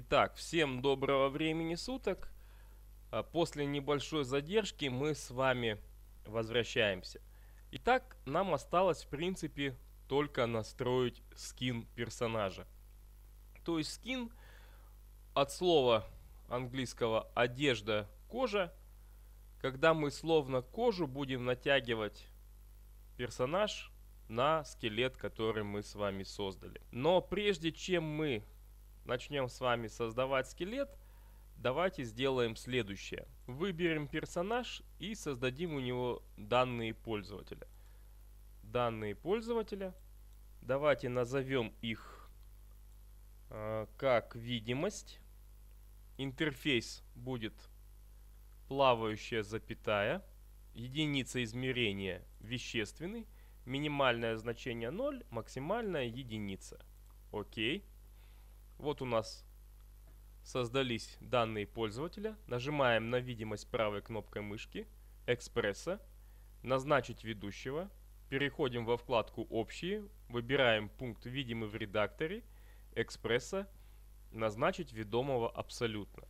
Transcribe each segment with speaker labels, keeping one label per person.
Speaker 1: Итак, всем доброго времени суток. А, после небольшой задержки мы с вами возвращаемся. Итак, нам осталось в принципе только настроить скин персонажа. То есть скин от слова английского одежда, кожа. Когда мы словно кожу будем натягивать персонаж на скелет, который мы с вами создали. Но прежде чем мы начнем с вами создавать скелет, давайте сделаем следующее. Выберем персонаж и создадим у него данные пользователя. Данные пользователя. Давайте назовем их э, как видимость. Интерфейс будет плавающая запятая. Единица измерения вещественный. Минимальное значение 0, максимальная единица. Окей. Okay. Вот у нас создались данные пользователя. Нажимаем на видимость правой кнопкой мышки, экспресса, назначить ведущего. Переходим во вкладку «Общие», выбираем пункт «Видимый в редакторе», экспресса, назначить ведомого абсолютно.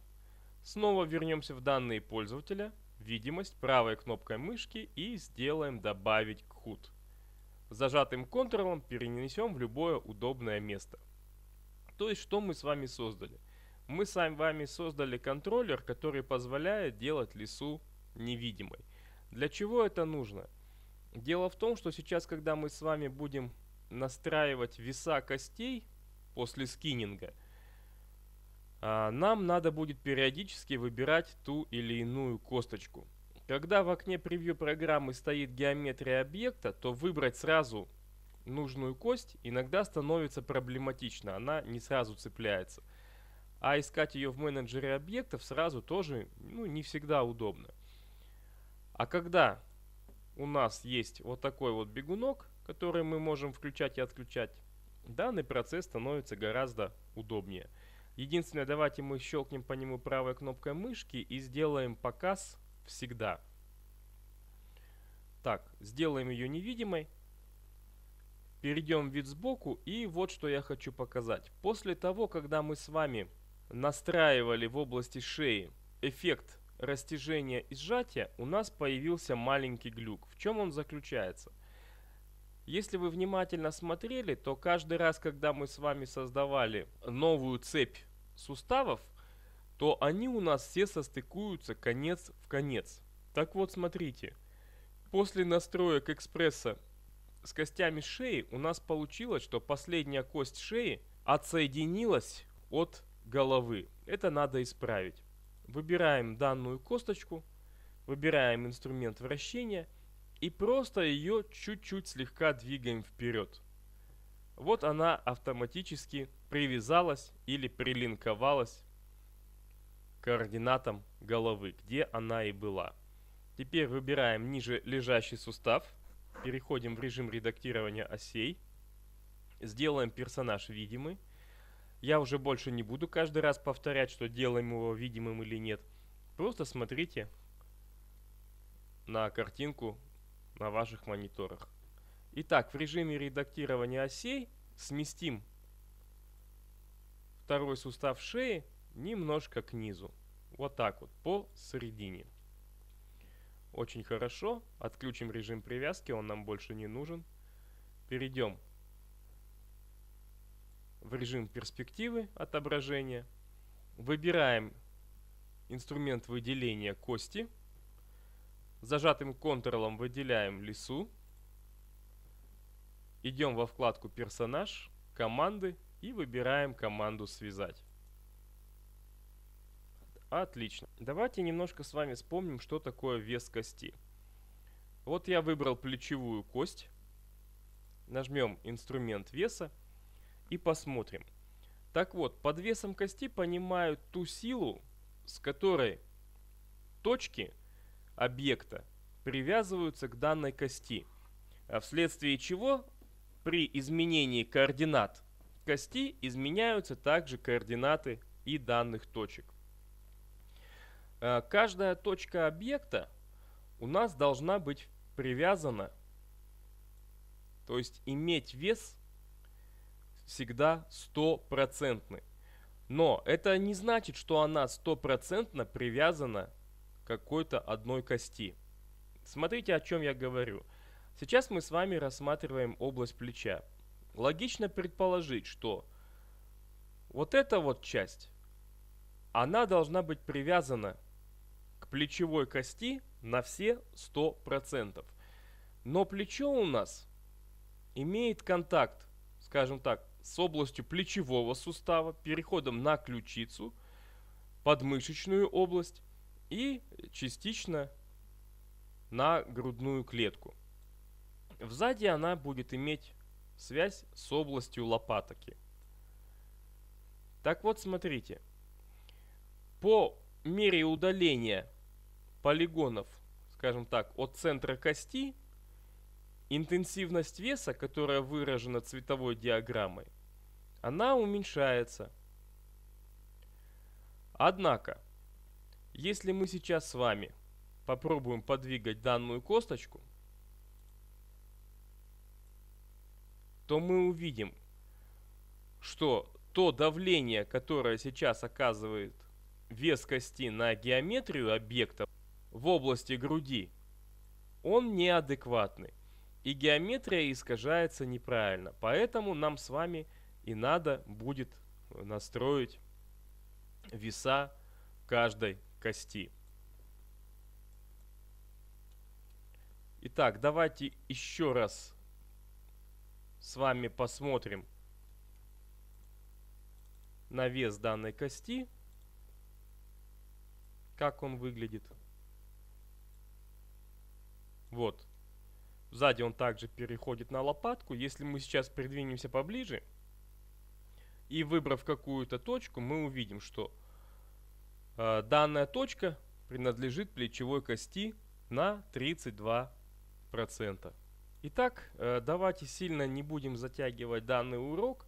Speaker 1: Снова вернемся в данные пользователя, видимость правой кнопкой мышки и сделаем «Добавить к худ». Зажатым Ctrl перенесем в любое удобное место. То есть, что мы с вами создали? Мы с вами создали контроллер, который позволяет делать лесу невидимой. Для чего это нужно? Дело в том, что сейчас, когда мы с вами будем настраивать веса костей после скиннинга, а, нам надо будет периодически выбирать ту или иную косточку. Когда в окне превью программы стоит геометрия объекта, то выбрать сразу нужную кость иногда становится проблематично, она не сразу цепляется. А искать ее в менеджере объектов сразу тоже ну, не всегда удобно. А когда у нас есть вот такой вот бегунок, который мы можем включать и отключать, данный процесс становится гораздо удобнее. Единственное, давайте мы щелкнем по нему правой кнопкой мышки и сделаем показ всегда. Так, сделаем ее невидимой. Перейдем в вид сбоку и вот что я хочу показать. После того, когда мы с вами настраивали в области шеи эффект растяжения и сжатия, у нас появился маленький глюк. В чем он заключается? Если вы внимательно смотрели, то каждый раз, когда мы с вами создавали новую цепь суставов, то они у нас все состыкуются конец в конец. Так вот, смотрите. После настроек экспресса с костями шеи у нас получилось, что последняя кость шеи отсоединилась от головы. Это надо исправить. Выбираем данную косточку, выбираем инструмент вращения и просто ее чуть-чуть слегка двигаем вперед. Вот она автоматически привязалась или прилинковалась к координатам головы, где она и была. Теперь выбираем ниже лежащий сустав – переходим в режим редактирования осей, сделаем персонаж видимый. Я уже больше не буду каждый раз повторять, что делаем его видимым или нет. Просто смотрите на картинку на ваших мониторах. Итак, в режиме редактирования осей сместим второй сустав шеи немножко к низу. Вот так вот, по середине очень хорошо. Отключим режим привязки, он нам больше не нужен. Перейдем в режим перспективы отображения. Выбираем инструмент выделения кости. Зажатым контролом выделяем лесу. Идем во вкладку «Персонаж», «Команды» и выбираем команду «Связать». Отлично. Давайте немножко с вами вспомним, что такое вес кости. Вот я выбрал плечевую кость. Нажмем инструмент веса и посмотрим. Так вот, под весом кости понимают ту силу, с которой точки объекта привязываются к данной кости, а вследствие чего при изменении координат кости изменяются также координаты и данных точек. Э, каждая точка объекта у нас должна быть привязана, то есть иметь вес всегда стопроцентный. Но это не значит, что она стопроцентно привязана к какой-то одной кости. Смотрите, о чем я говорю. Сейчас мы с вами рассматриваем область плеча. Логично предположить, что вот эта вот часть, она должна быть привязана плечевой кости на все 100%. Но плечо у нас имеет контакт, скажем так, с областью плечевого сустава, переходом на ключицу, подмышечную область и частично на грудную клетку. Сзади она будет иметь связь с областью лопатки. Так вот, смотрите. По мере удаления полигонов, скажем так, от центра кости, интенсивность веса, которая выражена цветовой диаграммой, она уменьшается. Однако, если мы сейчас с вами попробуем подвигать данную косточку, то мы увидим, что то давление, которое сейчас оказывает вес кости на геометрию объекта, в области груди. Он неадекватный, и геометрия искажается неправильно, поэтому нам с вами и надо будет настроить веса каждой кости. Итак, давайте еще раз с вами посмотрим на вес данной кости, как он выглядит. Вот. Сзади он также переходит на лопатку. Если мы сейчас придвинемся поближе и выбрав какую-то точку, мы увидим, что э, данная точка принадлежит плечевой кости на 32%. Итак, э, давайте сильно не будем затягивать данный урок.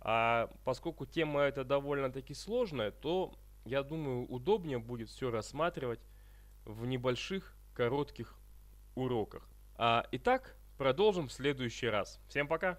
Speaker 1: А поскольку тема эта довольно-таки сложная, то, я думаю, удобнее будет все рассматривать в небольших, коротких уроках. А, итак, продолжим в следующий раз. Всем пока!